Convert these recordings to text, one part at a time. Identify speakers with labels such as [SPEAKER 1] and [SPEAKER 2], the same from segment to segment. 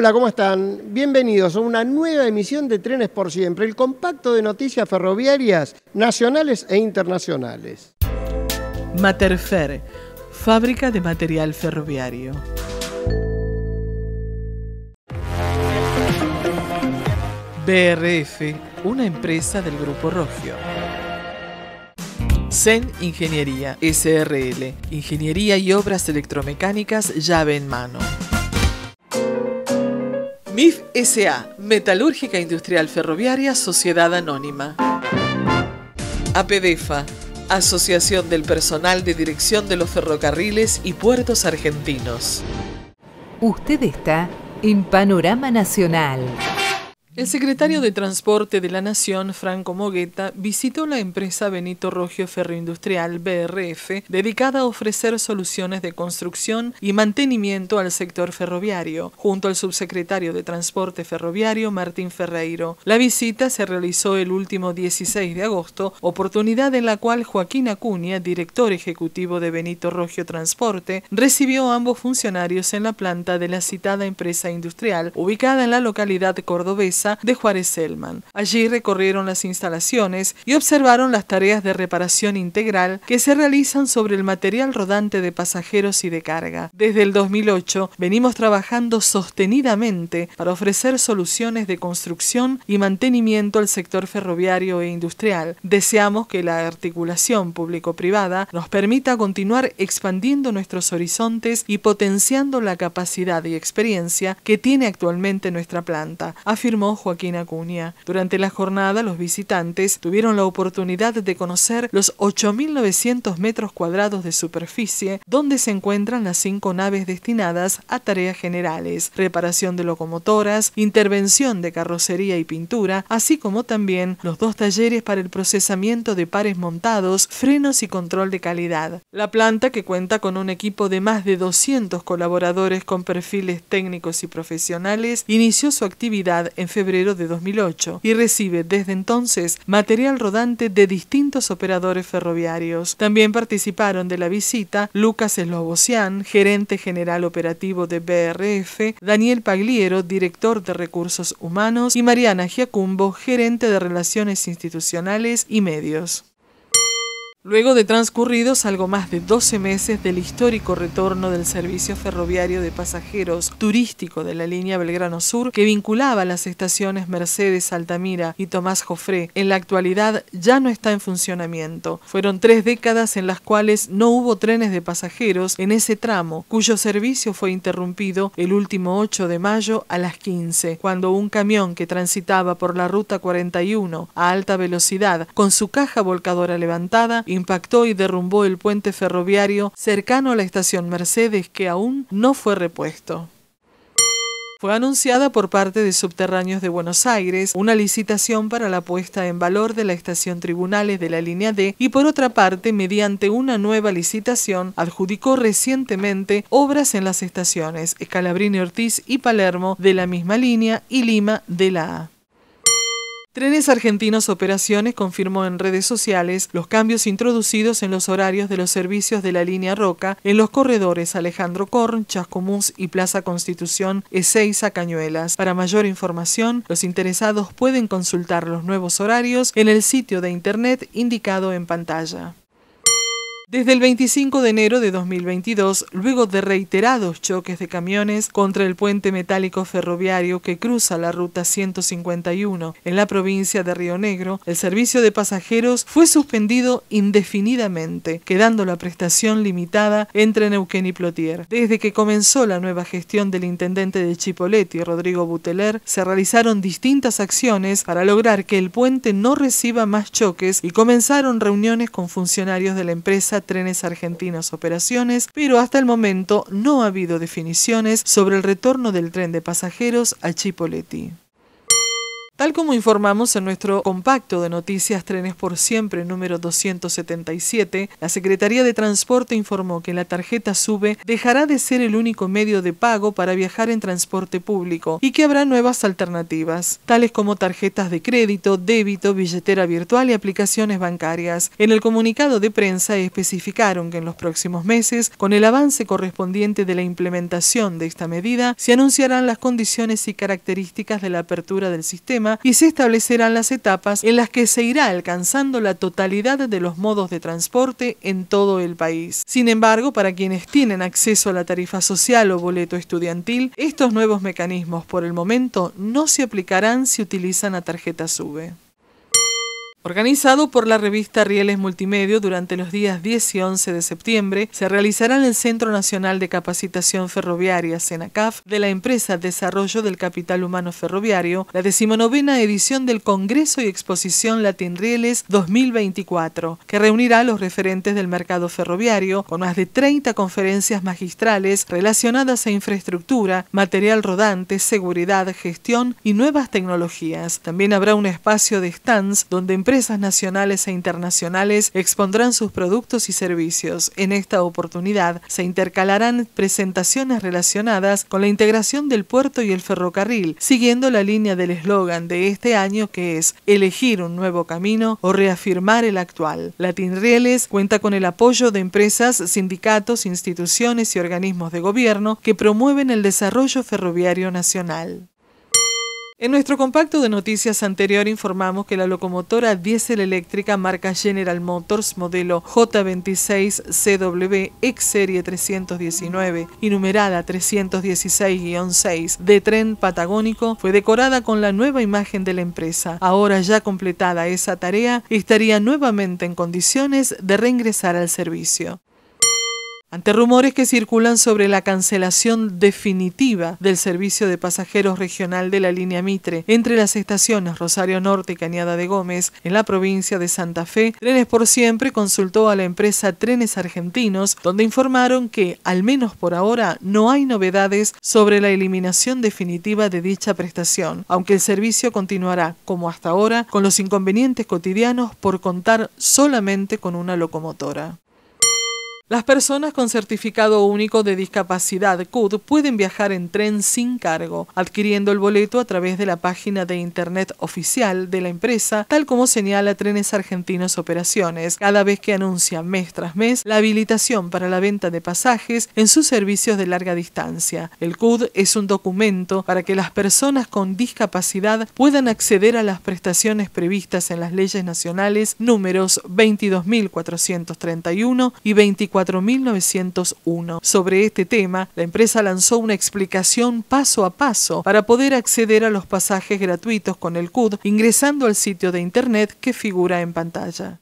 [SPEAKER 1] Hola, ¿cómo están? Bienvenidos a una nueva emisión de Trenes por Siempre, el compacto de noticias ferroviarias nacionales e internacionales. Materfer, fábrica de material ferroviario. BRF, una empresa del Grupo Rogio. Zen Ingeniería, SRL, Ingeniería y Obras Electromecánicas llave en mano. MIF SA, Metalúrgica Industrial Ferroviaria Sociedad Anónima. APDEFA, Asociación del Personal de Dirección de los Ferrocarriles y Puertos Argentinos. Usted está en Panorama Nacional. El secretario de Transporte de la Nación, Franco Mogueta, visitó la empresa Benito Rogio Ferroindustrial BRF, dedicada a ofrecer soluciones de construcción y mantenimiento al sector ferroviario, junto al subsecretario de Transporte Ferroviario, Martín Ferreiro. La visita se realizó el último 16 de agosto, oportunidad en la cual Joaquín Acuña, director ejecutivo de Benito Rogio Transporte, recibió a ambos funcionarios en la planta de la citada empresa industrial, ubicada en la localidad cordobesa de Juárez Selman. Allí recorrieron las instalaciones y observaron las tareas de reparación integral que se realizan sobre el material rodante de pasajeros y de carga. Desde el 2008 venimos trabajando sostenidamente para ofrecer soluciones de construcción y mantenimiento al sector ferroviario e industrial. Deseamos que la articulación público-privada nos permita continuar expandiendo nuestros horizontes y potenciando la capacidad y experiencia que tiene actualmente nuestra planta, afirmó Joaquín Acuña. Durante la jornada, los visitantes tuvieron la oportunidad de conocer los 8.900 metros cuadrados de superficie donde se encuentran las cinco naves destinadas a tareas generales, reparación de locomotoras, intervención de carrocería y pintura, así como también los dos talleres para el procesamiento de pares montados, frenos y control de calidad. La planta, que cuenta con un equipo de más de 200 colaboradores con perfiles técnicos y profesionales, inició su actividad en febrero febrero de 2008 y recibe desde entonces material rodante de distintos operadores ferroviarios. También participaron de la visita Lucas Eslobocian, gerente general operativo de BRF, Daniel Pagliero, director de recursos humanos y Mariana Giacumbo, gerente de relaciones institucionales y medios luego de transcurridos algo más de 12 meses del histórico retorno del servicio ferroviario de pasajeros turístico de la línea Belgrano Sur que vinculaba las estaciones Mercedes Altamira y Tomás Jofré, en la actualidad ya no está en funcionamiento. Fueron tres décadas en las cuales no hubo trenes de pasajeros en ese tramo, cuyo servicio fue interrumpido el último 8 de mayo a las 15, cuando un camión que transitaba por la ruta 41 a alta velocidad con su caja volcadora levantada y impactó y derrumbó el puente ferroviario cercano a la estación Mercedes que aún no fue repuesto. Fue anunciada por parte de Subterráneos de Buenos Aires una licitación para la puesta en valor de la estación Tribunales de la línea D y por otra parte, mediante una nueva licitación, adjudicó recientemente obras en las estaciones Escalabrini Ortiz y Palermo de la misma línea y Lima de la A. Trenes Argentinos Operaciones confirmó en redes sociales los cambios introducidos en los horarios de los servicios de la línea Roca en los corredores Alejandro Corn, Chascomús y Plaza Constitución E6 a Cañuelas. Para mayor información, los interesados pueden consultar los nuevos horarios en el sitio de internet indicado en pantalla. Desde el 25 de enero de 2022, luego de reiterados choques de camiones contra el puente metálico ferroviario que cruza la ruta 151 en la provincia de Río Negro, el servicio de pasajeros fue suspendido indefinidamente, quedando la prestación limitada entre Neuquén y Plotier. Desde que comenzó la nueva gestión del intendente de y Rodrigo Buteler, se realizaron distintas acciones para lograr que el puente no reciba más choques y comenzaron reuniones con funcionarios de la empresa trenes argentinos operaciones, pero hasta el momento no ha habido definiciones sobre el retorno del tren de pasajeros a Chipoleti. Tal como informamos en nuestro compacto de noticias Trenes por Siempre número 277, la Secretaría de Transporte informó que la tarjeta SUBE dejará de ser el único medio de pago para viajar en transporte público y que habrá nuevas alternativas, tales como tarjetas de crédito, débito, billetera virtual y aplicaciones bancarias. En el comunicado de prensa especificaron que en los próximos meses, con el avance correspondiente de la implementación de esta medida, se anunciarán las condiciones y características de la apertura del sistema y se establecerán las etapas en las que se irá alcanzando la totalidad de los modos de transporte en todo el país. Sin embargo, para quienes tienen acceso a la tarifa social o boleto estudiantil, estos nuevos mecanismos por el momento no se aplicarán si utilizan la tarjeta SUBE. Organizado por la revista Rieles Multimedio durante los días 10 y 11 de septiembre, se realizará en el Centro Nacional de Capacitación Ferroviaria, CENACAF, de la empresa Desarrollo del Capital Humano Ferroviario, la decimonovena edición del Congreso y Exposición Latin Rieles 2024, que reunirá a los referentes del mercado ferroviario con más de 30 conferencias magistrales relacionadas a infraestructura, material rodante, seguridad, gestión y nuevas tecnologías. También habrá un espacio de stands donde empresas empresas nacionales e internacionales expondrán sus productos y servicios. En esta oportunidad se intercalarán presentaciones relacionadas con la integración del puerto y el ferrocarril, siguiendo la línea del eslogan de este año que es elegir un nuevo camino o reafirmar el actual. Latinrieles cuenta con el apoyo de empresas, sindicatos, instituciones y organismos de gobierno que promueven el desarrollo ferroviario nacional. En nuestro compacto de noticias anterior informamos que la locomotora diésel eléctrica marca General Motors modelo J26CW X Serie 319 y numerada 316-6 de tren patagónico fue decorada con la nueva imagen de la empresa. Ahora ya completada esa tarea, estaría nuevamente en condiciones de reingresar al servicio ante rumores que circulan sobre la cancelación definitiva del servicio de pasajeros regional de la línea Mitre entre las estaciones Rosario Norte y Cañada de Gómez en la provincia de Santa Fe, Trenes por Siempre consultó a la empresa Trenes Argentinos, donde informaron que, al menos por ahora, no hay novedades sobre la eliminación definitiva de dicha prestación, aunque el servicio continuará, como hasta ahora, con los inconvenientes cotidianos por contar solamente con una locomotora. Las personas con certificado único de discapacidad CUD pueden viajar en tren sin cargo, adquiriendo el boleto a través de la página de internet oficial de la empresa, tal como señala Trenes Argentinos Operaciones, cada vez que anuncia mes tras mes la habilitación para la venta de pasajes en sus servicios de larga distancia. El CUD es un documento para que las personas con discapacidad puedan acceder a las prestaciones previstas en las leyes nacionales números 22.431 y 24 4.901. Sobre este tema, la empresa lanzó una explicación paso a paso para poder acceder a los pasajes gratuitos con el CUD ingresando al sitio de internet que figura en pantalla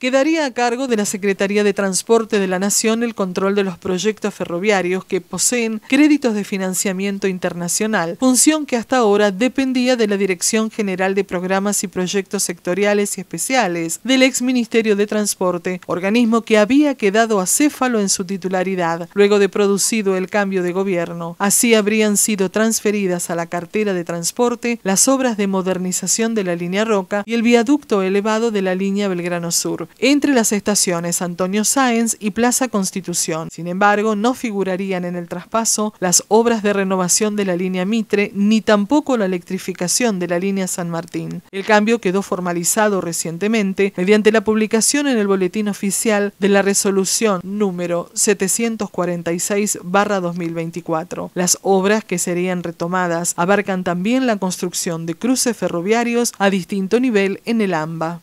[SPEAKER 1] quedaría a cargo de la Secretaría de Transporte de la Nación el control de los proyectos ferroviarios que poseen créditos de financiamiento internacional, función que hasta ahora dependía de la Dirección General de Programas y Proyectos Sectoriales y Especiales del ex Ministerio de Transporte, organismo que había quedado acéfalo en su titularidad, luego de producido el cambio de gobierno. Así habrían sido transferidas a la cartera de transporte las obras de modernización de la línea Roca y el viaducto elevado de la línea Belgrano Sur entre las estaciones Antonio Sáenz y Plaza Constitución. Sin embargo, no figurarían en el traspaso las obras de renovación de la línea Mitre ni tampoco la electrificación de la línea San Martín. El cambio quedó formalizado recientemente mediante la publicación en el Boletín Oficial de la Resolución número 746-2024. Las obras que serían retomadas abarcan también la construcción de cruces ferroviarios a distinto nivel en el AMBA.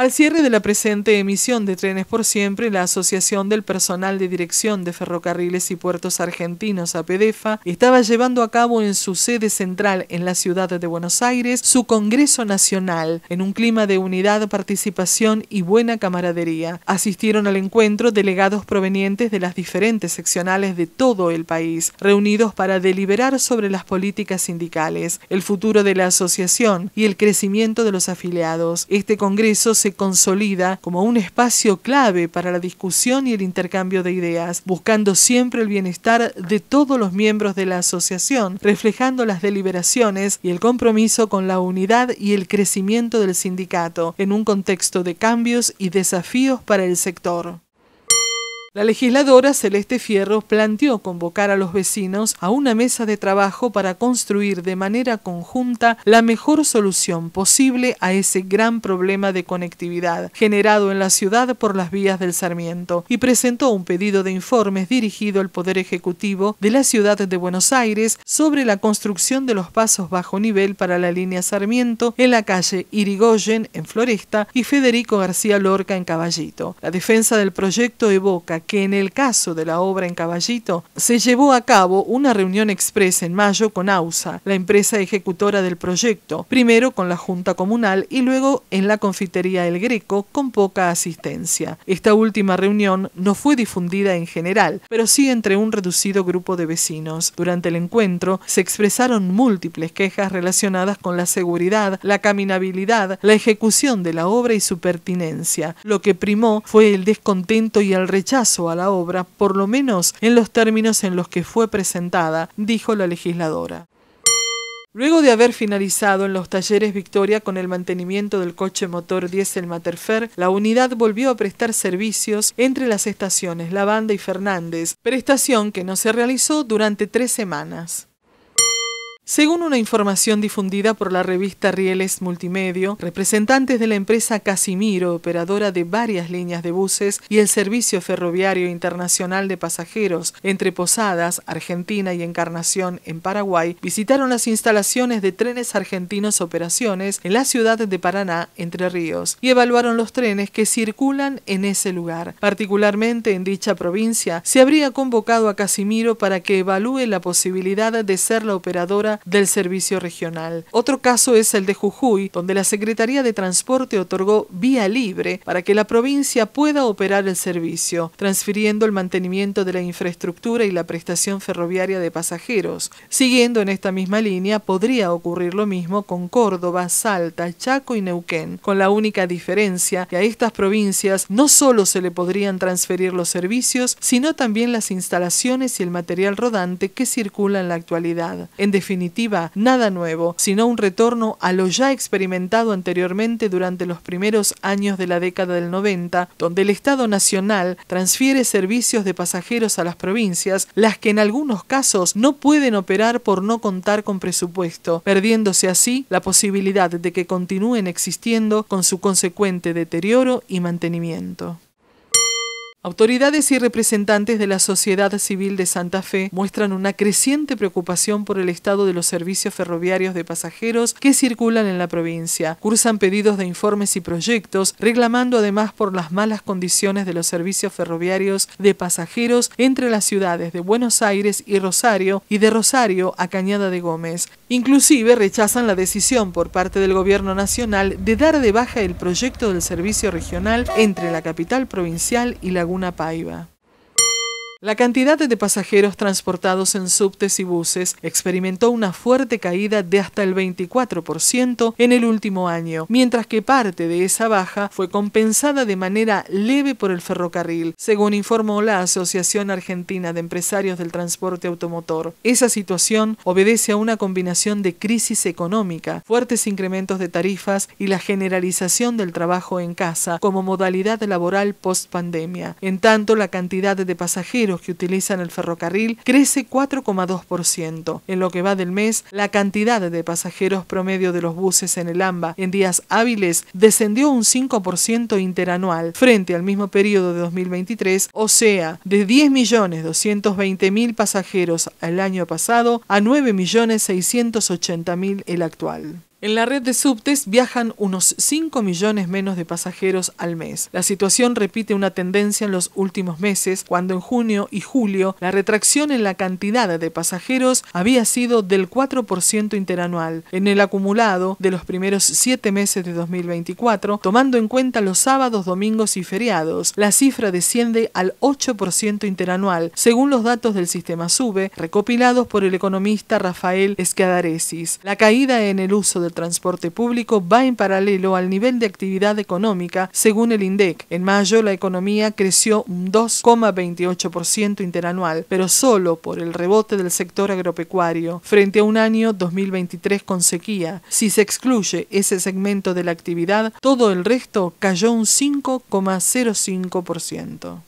[SPEAKER 1] Al cierre de la presente emisión de Trenes por Siempre, la Asociación del Personal de Dirección de Ferrocarriles y Puertos Argentinos, APDEFA, estaba llevando a cabo en su sede central en la ciudad de Buenos Aires su Congreso Nacional, en un clima de unidad, participación y buena camaradería. Asistieron al encuentro delegados provenientes de las diferentes seccionales de todo el país, reunidos para deliberar sobre las políticas sindicales, el futuro de la asociación y el crecimiento de los afiliados. Este congreso se consolida como un espacio clave para la discusión y el intercambio de ideas, buscando siempre el bienestar de todos los miembros de la asociación, reflejando las deliberaciones y el compromiso con la unidad y el crecimiento del sindicato en un contexto de cambios y desafíos para el sector. La legisladora Celeste Fierro planteó convocar a los vecinos a una mesa de trabajo para construir de manera conjunta la mejor solución posible a ese gran problema de conectividad generado en la ciudad por las vías del Sarmiento y presentó un pedido de informes dirigido al Poder Ejecutivo de la ciudad de Buenos Aires sobre la construcción de los pasos bajo nivel para la línea Sarmiento en la calle Irigoyen en Floresta y Federico García Lorca en Caballito. La defensa del proyecto evoca que en el caso de la obra en Caballito, se llevó a cabo una reunión expresa en mayo con AUSA, la empresa ejecutora del proyecto, primero con la Junta Comunal y luego en la confitería El Greco, con poca asistencia. Esta última reunión no fue difundida en general, pero sí entre un reducido grupo de vecinos. Durante el encuentro se expresaron múltiples quejas relacionadas con la seguridad, la caminabilidad, la ejecución de la obra y su pertinencia. Lo que primó fue el descontento y el rechazo a la obra, por lo menos en los términos en los que fue presentada, dijo la legisladora. Luego de haber finalizado en los talleres Victoria con el mantenimiento del coche motor Diesel Materfer, la unidad volvió a prestar servicios entre las estaciones Lavanda y Fernández, prestación que no se realizó durante tres semanas. Según una información difundida por la revista Rieles Multimedio, representantes de la empresa Casimiro, operadora de varias líneas de buses y el Servicio Ferroviario Internacional de Pasajeros entre Posadas, Argentina y Encarnación en Paraguay, visitaron las instalaciones de Trenes Argentinos Operaciones en la ciudad de Paraná, Entre Ríos, y evaluaron los trenes que circulan en ese lugar. Particularmente en dicha provincia, se habría convocado a Casimiro para que evalúe la posibilidad de ser la operadora del servicio regional. Otro caso es el de Jujuy, donde la Secretaría de Transporte otorgó vía libre para que la provincia pueda operar el servicio, transfiriendo el mantenimiento de la infraestructura y la prestación ferroviaria de pasajeros. Siguiendo en esta misma línea, podría ocurrir lo mismo con Córdoba, Salta, Chaco y Neuquén, con la única diferencia que a estas provincias no solo se le podrían transferir los servicios, sino también las instalaciones y el material rodante que circula en la actualidad. En definitiva, nada nuevo, sino un retorno a lo ya experimentado anteriormente durante los primeros años de la década del 90, donde el Estado Nacional transfiere servicios de pasajeros a las provincias, las que en algunos casos no pueden operar por no contar con presupuesto, perdiéndose así la posibilidad de que continúen existiendo con su consecuente deterioro y mantenimiento. Autoridades y representantes de la sociedad civil de Santa Fe muestran una creciente preocupación por el estado de los servicios ferroviarios de pasajeros que circulan en la provincia. Cursan pedidos de informes y proyectos, reclamando además por las malas condiciones de los servicios ferroviarios de pasajeros entre las ciudades de Buenos Aires y Rosario y de Rosario a Cañada de Gómez. Inclusive rechazan la decisión por parte del Gobierno Nacional de dar de baja el proyecto del servicio regional entre la capital provincial y la una Paiva. La cantidad de pasajeros transportados en subtes y buses experimentó una fuerte caída de hasta el 24% en el último año, mientras que parte de esa baja fue compensada de manera leve por el ferrocarril, según informó la Asociación Argentina de Empresarios del Transporte Automotor. Esa situación obedece a una combinación de crisis económica, fuertes incrementos de tarifas y la generalización del trabajo en casa como modalidad laboral post pandemia. En tanto, la cantidad de pasajeros que utilizan el ferrocarril crece 4,2%. En lo que va del mes, la cantidad de pasajeros promedio de los buses en el AMBA en días hábiles descendió un 5% interanual frente al mismo periodo de 2023, o sea, de 10.220.000 pasajeros el año pasado a 9.680.000 el actual. En la red de subtes viajan unos 5 millones menos de pasajeros al mes. La situación repite una tendencia en los últimos meses, cuando en junio y julio la retracción en la cantidad de pasajeros había sido del 4% interanual, en el acumulado de los primeros 7 meses de 2024, tomando en cuenta los sábados, domingos y feriados. La cifra desciende al 8% interanual, según los datos del sistema SUBE, recopilados por el economista Rafael Escadaresis. La caída en el uso transporte público va en paralelo al nivel de actividad económica, según el INDEC. En mayo, la economía creció un 2,28% interanual, pero solo por el rebote del sector agropecuario, frente a un año 2023 con sequía. Si se excluye ese segmento de la actividad, todo el resto cayó un 5,05%.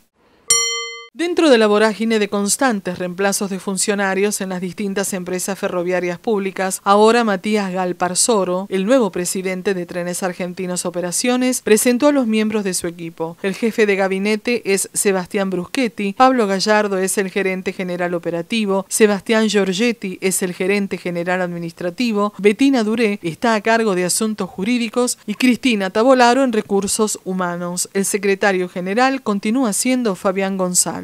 [SPEAKER 1] Dentro de la vorágine de constantes reemplazos de funcionarios en las distintas empresas ferroviarias públicas, ahora Matías Galparsoro, el nuevo presidente de Trenes Argentinos Operaciones, presentó a los miembros de su equipo. El jefe de gabinete es Sebastián Bruschetti, Pablo Gallardo es el gerente general operativo, Sebastián Giorgetti es el gerente general administrativo, Bettina Duré está a cargo de asuntos jurídicos y Cristina Tabolaro en recursos humanos. El secretario general continúa siendo Fabián González.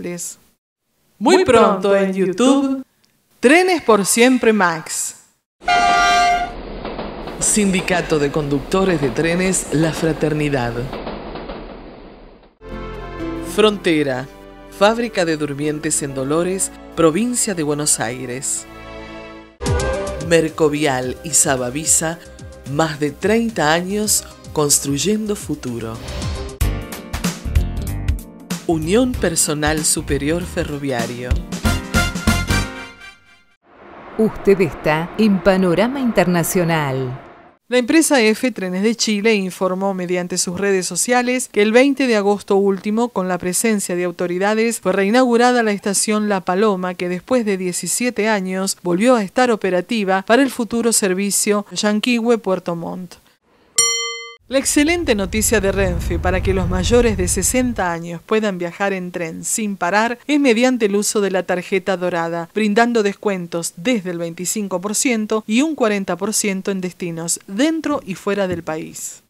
[SPEAKER 1] Muy pronto en YouTube, Trenes por Siempre Max. Sindicato de Conductores de Trenes La Fraternidad. Frontera. Fábrica de Durmientes en Dolores, provincia de Buenos Aires. Mercovial y Sabavisa, más de 30 años construyendo futuro. Unión Personal Superior Ferroviario. Usted está en Panorama Internacional. La empresa F Trenes de Chile informó mediante sus redes sociales que el 20 de agosto último, con la presencia de autoridades, fue reinaugurada la estación La Paloma, que después de 17 años volvió a estar operativa para el futuro servicio Yanquihue-Puerto Montt. La excelente noticia de Renfe para que los mayores de 60 años puedan viajar en tren sin parar es mediante el uso de la tarjeta dorada, brindando descuentos desde el 25% y un 40% en destinos dentro y fuera del país.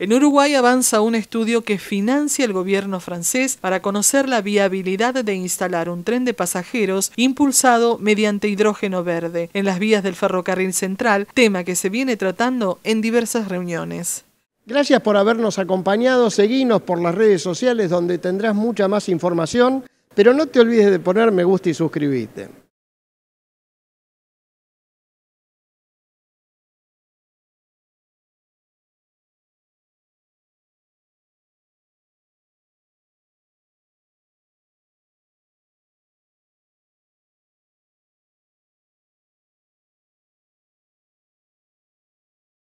[SPEAKER 1] En Uruguay avanza un estudio que financia el gobierno francés para conocer la viabilidad de instalar un tren de pasajeros impulsado mediante hidrógeno verde en las vías del ferrocarril central, tema que se viene tratando en diversas reuniones. Gracias por habernos acompañado, seguinos por las redes sociales donde tendrás mucha más información, pero no te olvides de poner me gusta y suscribirte.